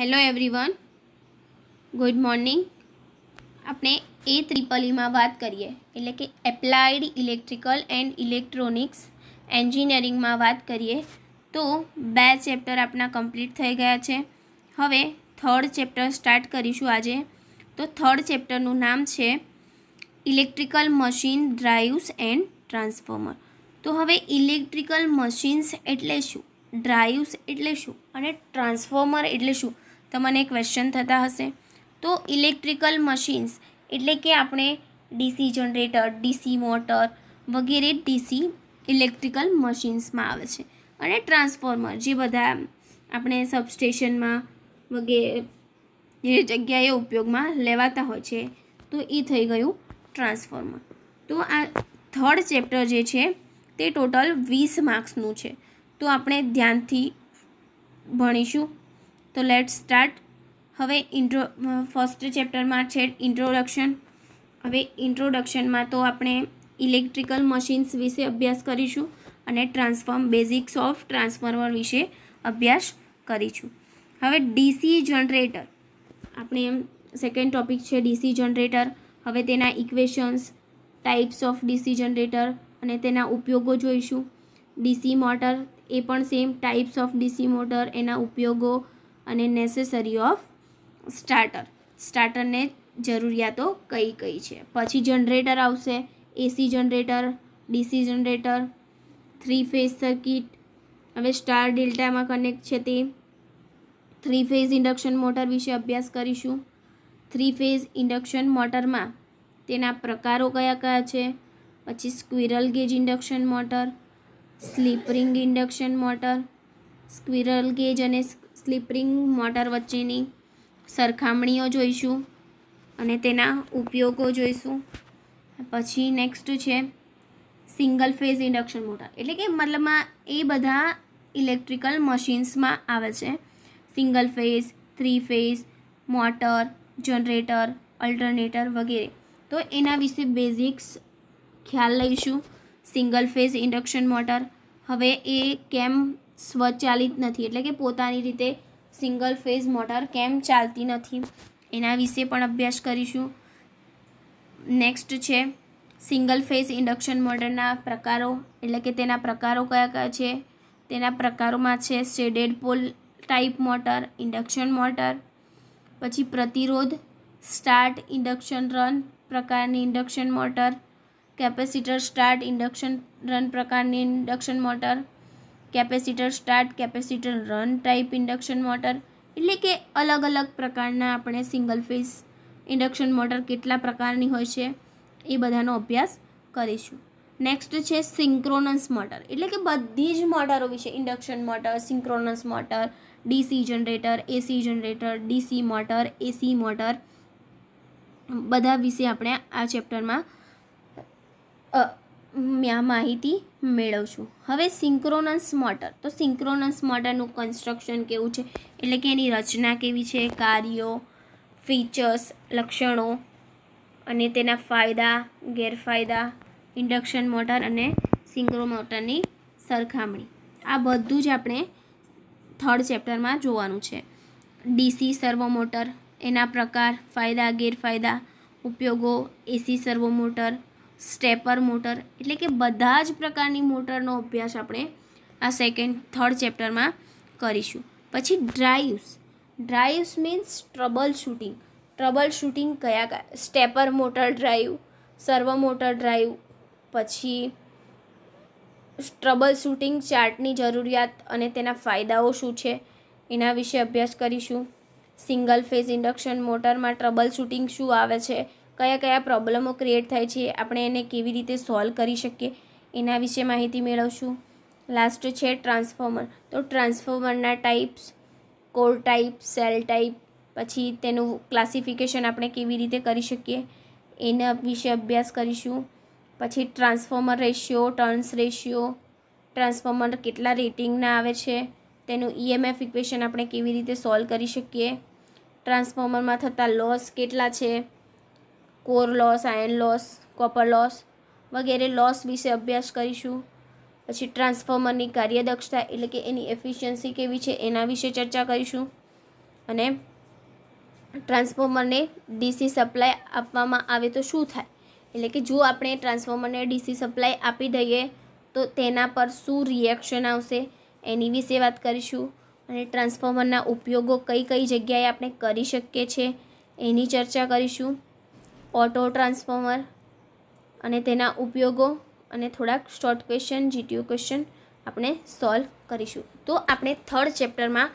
hello everyone good morning આપણે એ ત્રિપલીમાં વાત કરીએ એટલે કે એપ્લાઇડ ઇલેક્ટ્રિકલ એન્ડ ઇલેક્ટ્રોનિક્સ એન્જિનિયરિંગમાં વાત કરીએ તો બે ચેપ્ટર આપણા કમ્પ્લીટ થઈ ગયા છે હવે થર્ડ ચેપ્ટર સ્ટાર્ટ કરીશું આજે તો થર્ડ ચેપ્ટરનું નામ છે electrical machine drives and transformer તો હવે ઇલેક્ટ્રિકલ મશીન્સ એટલે શું ડ્રાઇવ્સ એટલે શું અને ટ્રાન્સફોર્મર એટલે શું તમને ક્વેશ્ચન થતા હશે તો ઇલેક્ટ્રિકલ મશીન્સ એટલે કે આપણે ડીસી જનરેટર ડીસી મોટર વગેરે ડીસી ઇલેક્ટ્રિકલ મશીન્સમાં આવે છે અને ટ્રાન્સફોર્મર જે બધા આપણે સબસ્ટેશનમાં વગેરે જગ્યાએ ઉપયોગમાં લેવાતા હોય છે તો એ થઈ ગયું ટ્રાન્સફોર્મર તો આ થર્ડ ચેપ્ટર જે છે તે ટોટલ વીસ માર્ક્સનું છે તો આપણે ધ્યાનથી ભણીશું તો લેટ સ્ટાર્ટ હવે ઇન્ટ્રો ફર્સ્ટ ચેપ્ટરમાં છે ઇન્ટ્રોડક્શન હવે ઇન્ટ્રોડક્શનમાં તો આપણે ઇલેક્ટ્રિકલ મશીન્સ વિશે અભ્યાસ કરીશું અને ટ્રાન્સફોર્મ બેઝિક્સ ઓફ ટ્રાન્સફોર્મર વિશે અભ્યાસ કરીશું હવે ડીસી જનરેટર આપણે સેકન્ડ ટોપિક છે ડીસી જનરેટર હવે તેના equations types of DC generator અને તેના ઉપયોગો જોઈશું ડીસી મોટર એ પણ same types of DC motor એના ઉપયોગો અને નેસેસરી ઓફ સ્ટાર્ટર સ્ટાર્ટરને જરૂરિયાતો કઈ કઈ છે પછી જનરેટર આવશે AC generator DC generator three phase circuit હવે સ્ટાર ડેલ્ટામાં કનેક્ટ છે તે થ્રી ફેઝ ઇન્ડક્શન મોટર વિશે અભ્યાસ કરીશું થ્રી ફેઝ ઇન્ડક્શન મોટરમાં તેના પ્રકારો કયા કયા છે પછી squirrel cage induction motor slip ring induction motor squirrel cage અને સ્લીપરિંગ મોટર વચ્ચેની સરખામણીઓ જોઈશું અને તેના ઉપયોગો જોઈશું પછી નેક્સ્ટ છે સિંગલ ફેઝ ઇન્ડક્શન મોટર એટલે કે મતલબમાં એ બધા ઇલેક્ટ્રિકલ મશીન્સમાં આવે છે single phase three phase motor generator alternator વગેરે તો એના વિશે બેઝિક્સ ખ્યાલ લઈશું સિંગલ ફેઝ ઇન્ડક્શન મોટર હવે એ કેમ સ્વચાલિત નથી એટલે કે પોતાની રીતે સિંગલ ફેઝ મોટર કેમ ચાલતી નથી એના વિશે પણ અભ્યાસ કરીશું નેક્સ્ટ છે સિંગલ ફેઝ ઇન્ડક્શન મોટરના પ્રકારો એટલે કે તેના પ્રકારો કયા કયા છે તેના પ્રકારોમાં છે shaded pole type motor induction motor પછી પ્રતિરોધ સ્ટાર્ટ ઇન્ડક્શન રન પ્રકારની induction motor capacitor start induction run પ્રકારની induction motor capacitor start capacitor run type induction motor એટલે કે અલગ અલગ પ્રકારના આપણે સિંગલ ફેઝ ઇન્ડક્શન મોટર કેટલા પ્રકારની હોય છે એ બધાનો અભ્યાસ કરીશું નેક્સ્ટ છે સિંક્રોનસ મોટર એટલે કે બધી જ મોટરો વિશે induction motor synchronous motor DC generator AC generator DC motor AC motor બધા વિશે આપણે આ ચેપ્ટરમાં માહિતી છું હવે સિંક્રોનસ મોટર તો સિંક્રોનસ મોટરનું કન્સ્ટ્રક્શન કેવું છે એટલે કે એની રચના કેવી છે કાર્યો ફીચર્સ લક્ષણો અને તેના ફાયદા ગેરફાયદા ઇન્ડક્શન મોટર અને સિંક્રો મોટરની સરખામણી આ બધું જ આપણે થર્ડ ચેપ્ટરમાં જોવાનું છે ડીસી સર્વો મોટર એના પ્રકાર ફાયદા ગેરફાયદા ઉપયોગો AC servo motor stepper motor એટલે કે બધા જ પ્રકારની મોટરનો અભ્યાસ આપણે આ સેકન્ડ થર્ડ ચેપ્ટરમાં કરીશું પછી drives drives means troubleshooting troubleshooting કયા કયા stepper motor drive servo motor drive પછી ટ્રબલ શૂટિંગ ચાર્ટની જરૂરિયાત અને તેના ફાયદાઓ શું છે એના વિશે અભ્યાસ કરીશું સિંગલ ફેઝ ઇન્ડક્શન મોટરમાં ટ્રબલ શૂટિંગ શું આવે છે કયા કયા પ્રોબ્લમો ક્રિએટ થાય છે આપણે એને કેવી રીતે સોલ્વ કરી શકીએ એના વિશે માહિતી મેળવશું લાસ્ટ છે ટ્રાન્સફોર્મર તો ટ્રાન્સફોર્મરના types core type shell type પછી તેનું ક્લાસિફિકેશન આપણે કેવી રીતે કરી શકીએ એના વિશે અભ્યાસ કરીશું પછી transformer ratio turns ratio transformer કેટલા રેટિંગના આવે છે તેનું ઈએમએફ e ઇક્વેશન આપણે કેવી રીતે સોલ્વ કરી શકીએ ટ્રાન્સફોર્મરમાં થતા લોસ કેટલા છે core loss iron loss copper loss વગેરે લોસ વિશે અભ્યાસ કરીશું પછી ટ્રાન્સફોર્મરની કાર્યદક્ષતા એટલે કે એની એફિશિયન્સી કેવી છે એના વિશે ચર્ચા કરીશું અને ટ્રાન્સફોર્મરને ડીસી સપ્લાય આપવામાં આવે તો શું થાય એટલે કે જો આપણે ટ્રાન્સફોર્મરને ડીસી સપ્લાય આપી દઈએ તો તેના પર શું રિએક્શન આવશે એની વિશે વાત કરીશું અને ટ્રાન્સફોર્મરના ઉપયોગો કઈ કઈ જગ્યાએ આપણે કરી શકીએ છીએ એની ચર્ચા કરીશું ઓટો ટ્રાન્સફોર્મર અને તેના ઉપયોગો અને થોડાક શોર્ટ ક્વેશ્ચન જીટીયુ ક્વેશ્ચન આપણે સોલ્વ કરીશું તો આપણે થર્ડ ચેપ્ટરમાં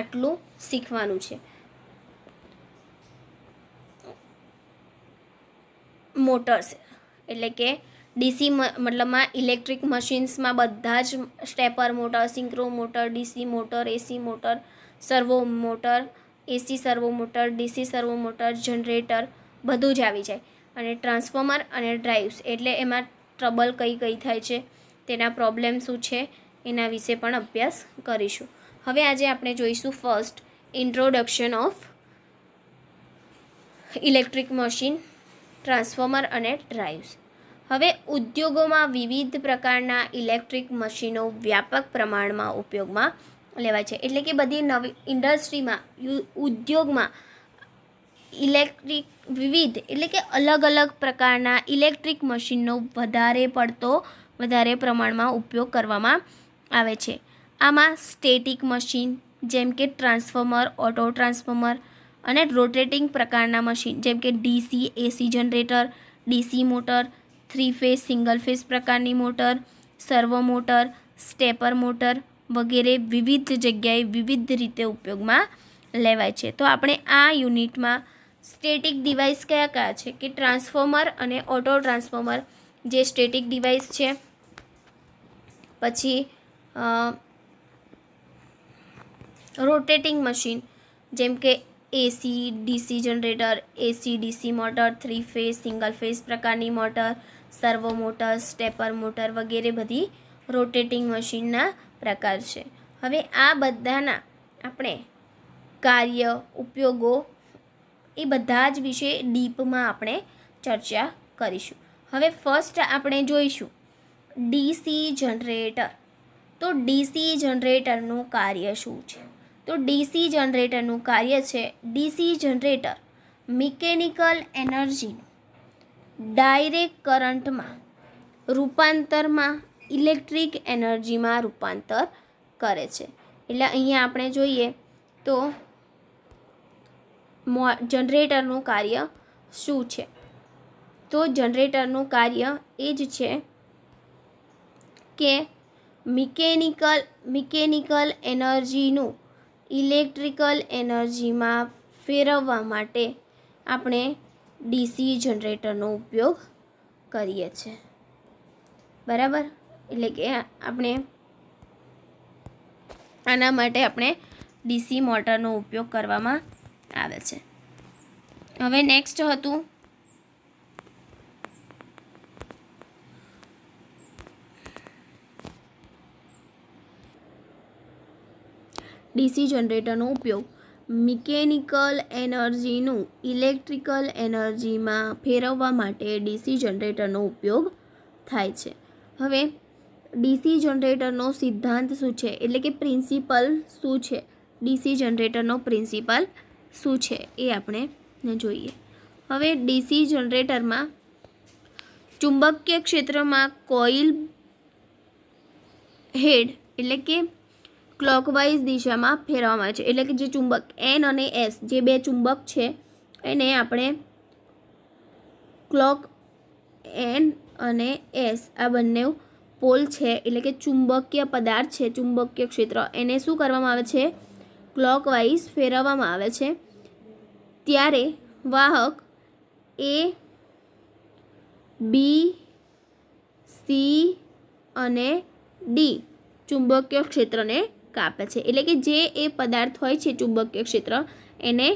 આટલું શીખવાનું છે મોટર્સ એટલે કે ડીસી મતલબમાં ઇલેક્ટ્રિક મશીન્સમાં બધા જ stepper motor synchro motor DC motor AC motor servo motor AC servo motor DC servo motor generator બધું જ આવી જાય અને ટ્રાન્સફોર્મર અને ડ્રાઈવ્સ એટલે એમાં ટ્રબલ કઈ કઈ થાય છે તેના પ્રોબ્લેમ શું છે એના વિશે પણ અભ્યાસ કરીશું હવે આજે આપણે જોઈશું first introduction of electric machine transformer અને ડ્રાઈવ્સ હવે ઉદ્યોગોમાં વિવિધ પ્રકારના ઇલેક્ટ્રિક મશીનો વ્યાપક પ્રમાણમાં ઉપયોગમાં લેવાય છે એટલે કે બધી નવી ઇન્ડસ્ટ્રીમાં ઉદ્યોગમાં ઇલેક્ટ્રિક વિવિધ એટલે કે અલગ અલગ પ્રકારના ઇલેક્ટ્રિક મશીનનો વધારે પડતો વધારે પ્રમાણમાં ઉપયોગ કરવામાં આવે છે આમાં સ્ટેટિક મશીન જેમ કે ટ્રાન્સફોર્મર ઓટો ટ્રાન્સફોર્મર અને રોટેટિંગ પ્રકારના મશીન જેમ કે DC AC generator DC motor three phase single phase પ્રકારની motor servo motor stepper motor વગેરે વિવિધ જગ્યાએ વિવિધ રીતે ઉપયોગમાં લેવાય છે તો આપણે આ યુનિટમાં સ્ટેટિક ડિવાઇસ કયા કયા છે કે ટ્રાન્સફોર્મર અને ઓટો ટ્રાન્સફોર્મર જે સ્ટેટિક ડિવાઇસ છે પછી રોટેટિંગ મશીન જેમ કે AC DC generator AC DC motor three phase single phase પ્રકારની motor servo motor stepper motor વગેરે બધી રોટેટિંગ મશીનના પ્રકાર છે હવે આ બધાના આપણે કાર્ય ઉપયોગો એ બધા જ વિશે ડીપમાં આપણે ચર્ચા કરીશું હવે ફર્સ્ટ આપણે જોઈશું ડીસી જનરેટર તો ડીસી જનરેટરનું કાર્ય શું છે તો ડીસી જનરેટરનું કાર્ય છે ડીસી જનરેટર મિકેનિકલ એનર્જીનું ડાયરેક્ટ કરંટમાં રૂપાંતરમાં ઇલેક્ટ્રિક એનર્જીમાં રૂપાંતર કરે છે એટલે અહીંયા આપણે જોઈએ તો જનરેટરનું કાર્ય શું છે તો જનરેટરનું કાર્ય એ જ છે કે મિકેનિકલ મિકેનિકલ એનર્જીનું ઇલેક્ટ્રિકલ એનર્જીમાં ફેરવવા માટે આપણે ડીસી જનરેટરનો ઉપયોગ કરીએ છીએ બરાબર એટલે કે આપણે આના માટે આપણે ડીસી મોટરનો ઉપયોગ કરવામાં આવે છે હવે નેક્સ્ટ હતું ડીસી જનરેટરનો ઉપયોગ મિકેનિકલ એનર્જીનું ઇલેક્ટ્રિકલ એનર્જીમાં ફેરવવા માટે ડીસી જનરેટરનો ઉપયોગ થાય છે હવે ડીસી જનરેટરનો સિદ્ધાંત શું છે એટલે કે પ્રિન્સિપલ શું છે ડીસી જનરેટરનો પ્રિન્સિપલ શું છે એ આપણે જોઈએ હવે ડીસી જનરેટરમાં ચુંબકીય ક્ષેત્રમાં કોઇલ હેડ એટલે કે ક્લોકવાઇઝ દિશામાં ફેરવવામાં આવે છે એટલે કે જે ચુંબક એન અને એસ જે બે ચુંબક છે એને આપણે ક્લોક એન અને એસ આ બંને પોલ છે એટલે કે ચુંબકીય પદાર્થ છે ચુંબકીય ક્ષેત્ર એને શું કરવામાં આવે છે ક્લોકવાઇઝ ફેરવવામાં આવે છે ત્યારે વાહક એ બી સી અને ડી ચુંબકીય ક્ષેત્રને કાપે છે એટલે કે જે એ પદાર્થ હોય છે ચુંબકીય ક્ષેત્ર એને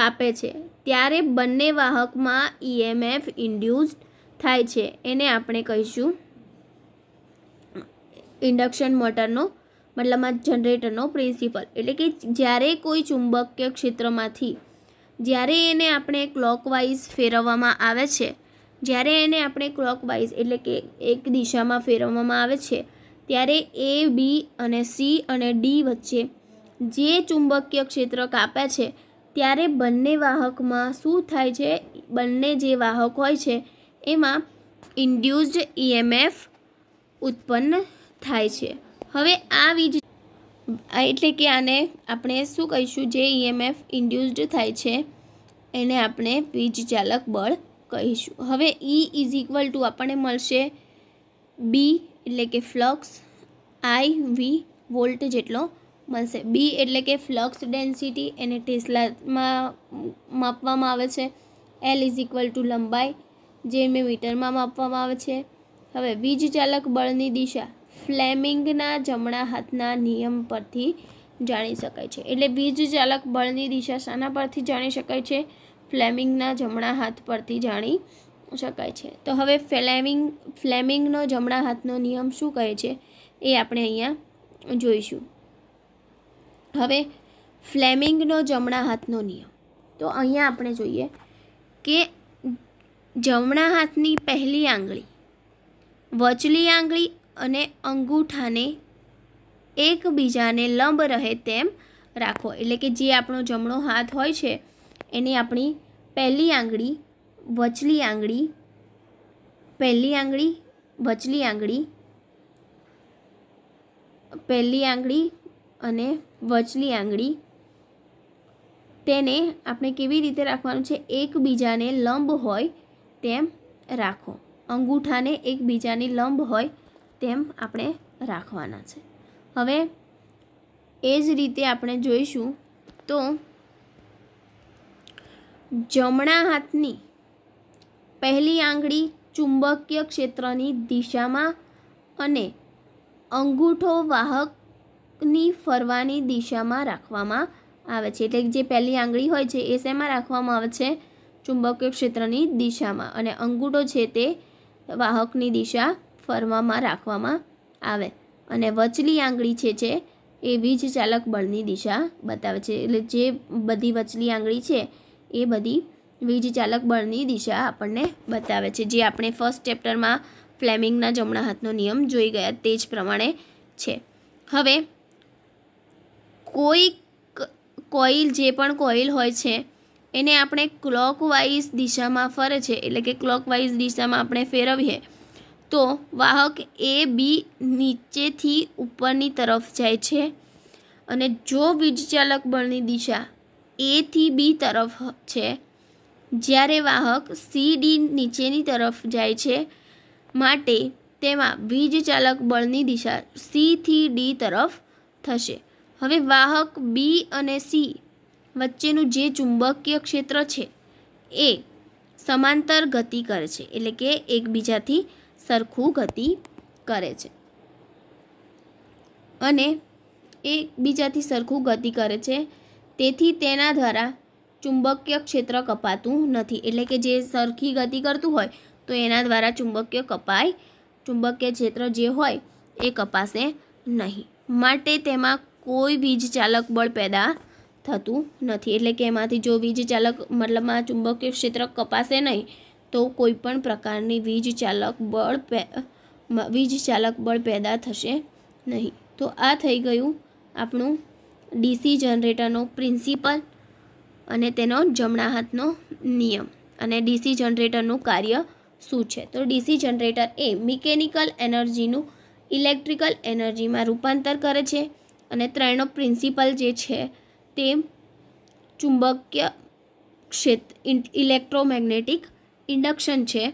કાપે છે ત્યારે બંને વાહકમાં ઈએમએફ e ઇન્ડ્યુઝ થાય છે એને આપણે કહીશું ઇન્ડક્શન મોટરનું મતલબ આ જનરેટરનો પ્રિન્સિપલ એટલે કે જ્યારે કોઈ ચુંબકીય ક્ષેત્રમાંથી જ્યારે એને આપણે ક્લોકવાઇઝ ફેરવવામાં આવે છે જ્યારે એને આપણે ક્લોકવાઇઝ એટલે કે એક દિશામાં ફેરવવામાં આવે છે ત્યારે એ બી અને સી અને ડી વચ્ચે જે ચુંબકીય ક્ષેત્ર કાપે છે ત્યારે બંને વાહકમાં શું થાય છે બંને જે વાહક હોય છે એમાં ઇન્ડ્યુઝડ ઈએમએફ e ઉત્પન્ન થાય છે હવે આ વીજ એટલે કે આને આપણે શું કહીશું જે ઈએમએફ e ઇન્ડ્યુસ્ડ થાય છે એને આપણે વીજ ચાલક બળ કહીશું હવે ઈ ઇઝ ઇક્વલ ટુ આપણને મળશે બી એટલે કે ફ્લક્સ આઈ વી વોલ્ટ જેટલો મળશે બી એટલે કે ફ્લક્સ ડેન્સિટી એને ટેસ્લામાં માપવામાં આવે છે એલ ઇઝ ઇક્વલ ટુ લંબાઈ જે મેં મીટરમાં માપવામાં આવે છે હવે વીજ ચાલક બળની દિશા ફ્લેમિંગના જમણા હાથના નિયમ પરથી જાણી શકાય છે એટલે બીજ ચાલક બળની દિશા શાના પરથી જાણી શકાય છે ફ્લેમિંગના જમણા હાથ પરથી જાણી શકાય છે તો હવે ફ્લેમિંગ ફ્લેમિંગનો જમણા હાથનો નિયમ શું કહે છે એ આપણે અહીંયા જોઈશું હવે ફ્લેમિંગનો જમણા હાથનો નિયમ તો અહીંયા આપણે જોઈએ કે જમણા હાથની પહેલી આંગળી વચલી આંગળી અને અંગૂઠાને એકબીજાને લંબ રહે તેમ રાખો એટલે કે જે આપણો જમણો હાથ હોય છે એની આપણી પહેલી આંગળી વચલી આંગળી પહેલી આંગળી વચલી આંગળી પહેલી આંગળી અને વચલી આંગળી તેને આપણે કેવી રીતે રાખવાનું છે એકબીજાને લંબ હોય તેમ રાખો અંગૂઠાને એકબીજાની લંબ હોય તેમ આપણે રાખવાના છે હવે એ જ રીતે આપણે જોઈશું તો જમણા હાથની પહેલી આંગળી ચુંબકીય ક્ષેત્રની દિશામાં અને અંગૂઠો વાહકની ફરવાની દિશામાં રાખવામાં આવે છે એટલે જે પહેલી આંગળી હોય છે એ શેમાં રાખવામાં આવે છે ચુંબકીય ક્ષેત્રની દિશામાં અને અંગૂઠો છે તે વાહકની દિશા ફરવામાં રાખવામાં આવે અને વચલી આંગળી છે જે એ વીજ ચાલક બળની દિશા બતાવે છે એટલે જે બધી વચલી આંગળી છે એ બધી વીજ ચાલક બળની દિશા આપણને બતાવે છે જે આપણે ફર્સ્ટ ચેપ્ટરમાં ફ્લેમિંગના જમણા હાથનો નિયમ જોઈ ગયા તે જ પ્રમાણે છે હવે કોઈ કોઈલ જે પણ કોઈલ હોય છે એને આપણે ક્લોકવાઇઝ દિશામાં ફરે છે એટલે કે ક્લોકવાઇઝ દિશામાં આપણે ફેરવીએ તો વાહક એ બી નીચેથી ઉપરની તરફ જાય છે અને જો વીજચાલક બળની દિશા એથી બી તરફ છે જ્યારે વાહક સી ડી નીચેની તરફ જાય છે માટે તેમાં વીજચાલક બળની દિશા સીથી ડી તરફ થશે હવે વાહક બી અને સી વચ્ચેનું જે ચુંબકીય ક્ષેત્ર છે એ સમાંતર ગતિ કરે છે એટલે કે એકબીજાથી સરખું ગતિ કરે છે અને એ સરખું ગતિ કરે છે તેથી તેના દ્વારા ચુંબકીય ક્ષેત્ર કપાતું નથી એટલે કે જે સરખી ગતિ કરતું હોય તો એના દ્વારા ચુંબકીય કપાય ચુંબકીય ક્ષેત્ર જે હોય એ કપાશે નહીં માટે તેમાં કોઈ વીજ ચાલક બળ પેદા થતું નથી એટલે કે એમાંથી જો વીજ ચાલક મતલબમાં ચુંબકીય ક્ષેત્ર કપાશે નહીં તો કોઈપણ પ્રકારની વીજ ચાલક બળ વીજ ચાલક બળ પેદા થશે નહીં તો આ થઈ ગયું આપણું ડીસી જનરેટરનો પ્રિન્સિપલ અને તેનો જમણા હાથનો નિયમ અને ડીસી જનરેટરનું કાર્ય શું છે તો ડીસી જનરેટર એ મિકેનિકલ એનર્જીનું ઇલેક્ટ્રિકલ એનર્જીમાં રૂપાંતર કરે છે અને ત્રણનો પ્રિન્સિપલ જે છે તે ચુંબકીય ક્ષેત્ર ઇલેક્ટ્રોમેગ્નેટિક ઇન્ડક્શન છે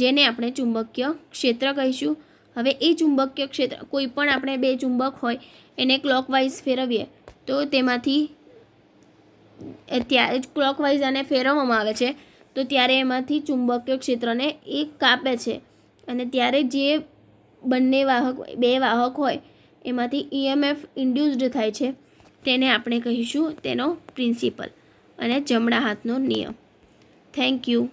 જેને આપણે ચુંબકીય ક્ષેત્ર કહીશું હવે એ ચુંબકીય ક્ષેત્ર કોઈ પણ આપણે બે ચુંબક હોય એને ક્લોકવાઇઝ ફેરવીએ તો તેમાંથી ત્યારે જ ક્લોકવાઇઝ આને ફેરવવામાં આવે છે તો ત્યારે એમાંથી ચુંબકીય ક્ષેત્રને એ કાપે છે અને ત્યારે જે બંને વાહક બે વાહક હોય એમાંથી ઈએમએફ e ઇન્ડ્યુસ્ડ થાય છે તેને આપણે કહીશું તેનો પ્રિન્સિપલ અને જમણા હાથનો નિયમ થેન્ક યુ